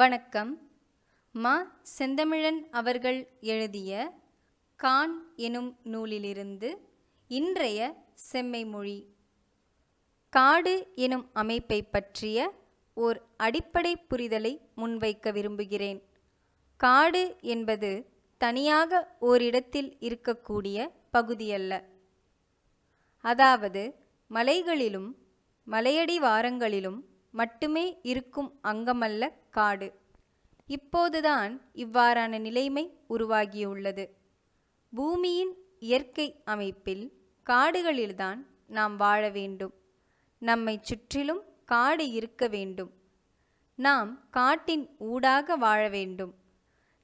வணக்கம் மா செந்தமிழன் அவர்கள் எழுதிய கான் எனும் நூலிலிருந்து இன்றைய செம்மை மொழி காடு எனும் அமைப்பை பற்றிய ஓர் அடிப்படை புரிதலை முன்வைக்க விரும்புகிறேன் காடு என்பது தனியாக ஓரிடத்தில் இருக்கக்கூடிய பகுதியல்ல அதாவது மலைகளிலும் மலையடிவாரங்களிலும் மட்டுமே இருக்கும் அங்கமல்ல காடு இப்போதுதான் இவ்வாறான நிலைமை உருவாகியுள்ளது பூமியின் இயற்கை அமைப்பில் காடுகளில்தான் நாம் வாழ வேண்டும் நம்மை சுற்றிலும் காடு இருக்க வேண்டும் நாம் காட்டின் ஊடாக வாழ வேண்டும்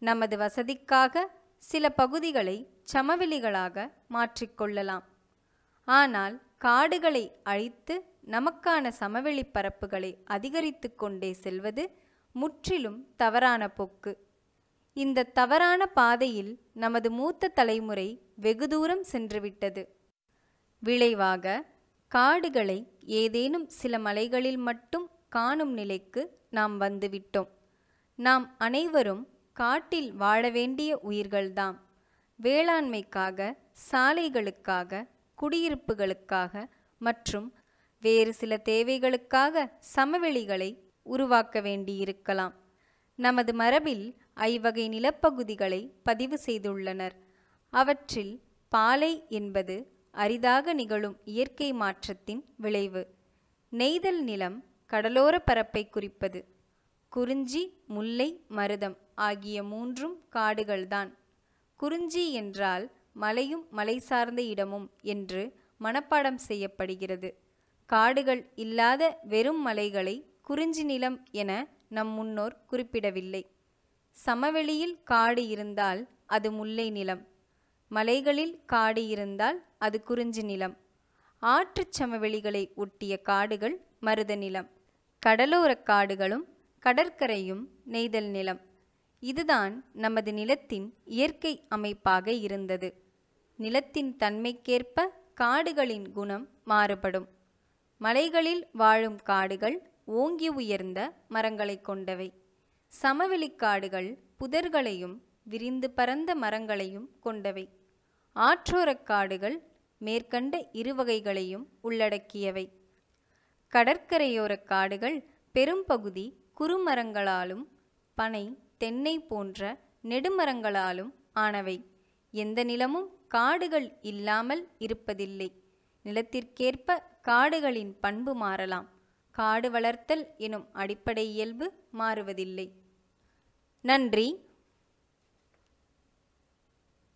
நமது வசதிக்காக சில பகுதிகளை சமவெளிகளாக மாற்றிக்கொள்ளலாம் ஆனால் காடுகளை அழித்து நமக்கான சமவெளி பரப்புகளை அதிகரித்து கொண்டே செல்வது முற்றிலும் தவறான போக்கு இந்த தவறான பாதையில் நமது மூத்த தலைமுறை வெகு தூரம் சென்றுவிட்டது விளைவாக காடுகளை ஏதேனும் சில மலைகளில் மட்டும் காணும் நிலைக்கு நாம் வந்துவிட்டோம் நாம் அனைவரும் காட்டில் வாழ வேண்டிய உயிர்கள்தாம் வேளாண்மைக்காக சாலைகளுக்காக குடியிருப்புகளுக்காக மற்றும் வேறு சில தேவைகளுக்காக சமவெளிகளை உருவாக்க வேண்டியிருக்கலாம் நமது மரபில் ஐவகை நிலப்பகுதிகளை பதிவு செய்துள்ளனர் அவற்றில் பாலை என்பது அரிதாக நிகழும் இயற்கை மாற்றத்தின் விளைவு நெய்தல் நிலம் கடலோர பரப்பை குறிப்பது குறிஞ்சி முல்லை மருதம் ஆகிய மூன்றும் காடுகள்தான் குறிஞ்சி என்றால் மலையும் மலை சார்ந்த இடமும் என்று மனப்பாடம் செய்யப்படுகிறது காடுகள் இல்லாத வெறும் மலைகளை குறிஞ்சி நிலம் என நம் முன்னோர் குறிப்பிடவில்லை சமவெளியில் காடு இருந்தால் அது முல்லை நிலம் மலைகளில் காடு இருந்தால் அது குறிஞ்சி நிலம் ஆற்றுச் சமவெளிகளை ஒட்டிய காடுகள் மருத நிலம் கடலோரக் காடுகளும் கடற்கரையும் நெய்தல் நிலம் இதுதான் நமது நிலத்தின் இயற்கை அமைப்பாக இருந்தது நிலத்தின் தன்மைக்கேற்ப காடுகளின் குணம் மாறுபடும் மலைகளில் வாழும் காடுகள் ஓங்கி உயர்ந்த மரங்களை கொண்டவை சமவெளி காடுகள் புதர்களையும் விரிந்து பரந்த மரங்களையும் கொண்டவை ஆற்றோரக் காடுகள் மேற்கண்ட இருவகைகளையும் உள்ளடக்கியவை கடற்கரையோரக் காடுகள் பெரும்பகுதி குறுமரங்களாலும் பனை தென்னை போன்ற நெடுமரங்களாலும் ஆனவை எந்த நிலமும் காடுகள் இல்லாமல் இருப்பதில்லை நிலத்திற்கேற்ப காடுகளின் பண்பு மாறலாம் காடு வளர்த்தல் எனும் அடிப்படை இயல்பு மாறுவதில்லை நன்றி